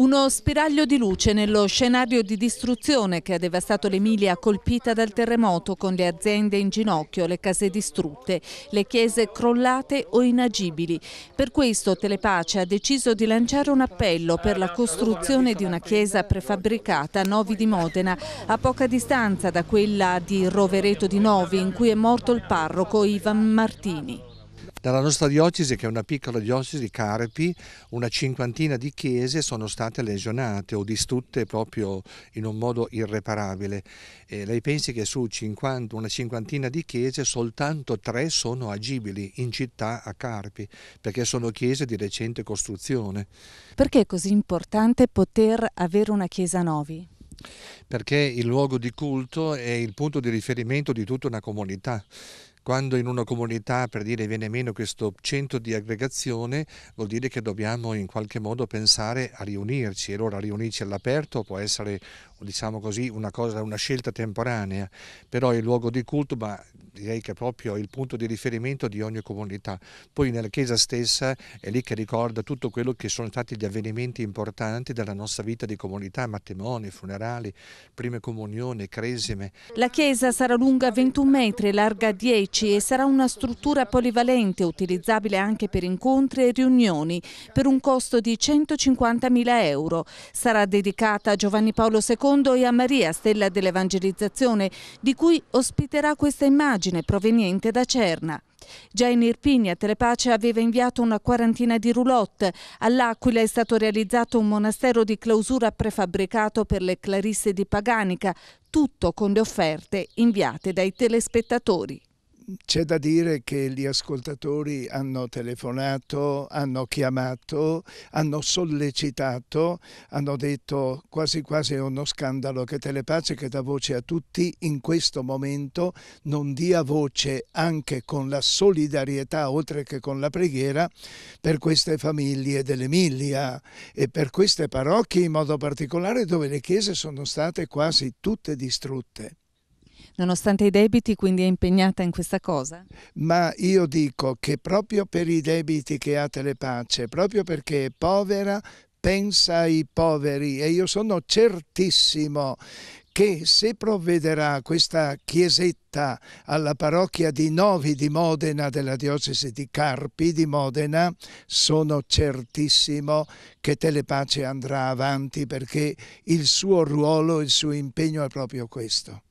Uno spiraglio di luce nello scenario di distruzione che ha devastato l'Emilia colpita dal terremoto con le aziende in ginocchio, le case distrutte, le chiese crollate o inagibili. Per questo Telepace ha deciso di lanciare un appello per la costruzione di una chiesa prefabbricata a Novi di Modena, a poca distanza da quella di Rovereto di Novi in cui è morto il parroco Ivan Martini. Dalla nostra diocesi, che è una piccola diocesi di Carepi, una cinquantina di chiese sono state lesionate o distrutte proprio in un modo irreparabile. E lei pensi che su 50, una cinquantina di chiese soltanto tre sono agibili in città a Carpi, perché sono chiese di recente costruzione. Perché è così importante poter avere una chiesa nuova? perché il luogo di culto è il punto di riferimento di tutta una comunità. Quando in una comunità, per dire, viene meno questo centro di aggregazione, vuol dire che dobbiamo in qualche modo pensare a riunirci. E allora riunirci all'aperto può essere, diciamo così, una, cosa, una scelta temporanea, però il luogo di culto, ma direi che è proprio il punto di riferimento di ogni comunità. Poi nella Chiesa stessa è lì che ricorda tutto quello che sono stati gli avvenimenti importanti della nostra vita di comunità, matrimoni, funerali, prime comunioni, cresime. La Chiesa sarà lunga 21 metri, larga 10 uffici e sarà una struttura polivalente utilizzabile anche per incontri e riunioni per un costo di 150.000 euro. Sarà dedicata a Giovanni Paolo II e a Maria Stella dell'Evangelizzazione di cui ospiterà questa immagine proveniente da Cerna. Già in Irpinia Telepace aveva inviato una quarantina di roulotte, all'Aquila è stato realizzato un monastero di clausura prefabbricato per le Clarisse di Paganica, tutto con le offerte inviate dai telespettatori c'è da dire che gli ascoltatori hanno telefonato, hanno chiamato, hanno sollecitato, hanno detto quasi quasi è uno scandalo che Telepace che dà voce a tutti in questo momento non dia voce anche con la solidarietà oltre che con la preghiera per queste famiglie dell'Emilia e per queste parrocchie in modo particolare dove le chiese sono state quasi tutte distrutte. Nonostante i debiti, quindi è impegnata in questa cosa? Ma io dico che proprio per i debiti che ha Telepace, proprio perché è povera, pensa ai poveri e io sono certissimo che se provvederà questa chiesetta alla parrocchia di Novi di Modena della diocesi di Carpi di Modena, sono certissimo che Telepace andrà avanti perché il suo ruolo, il suo impegno è proprio questo.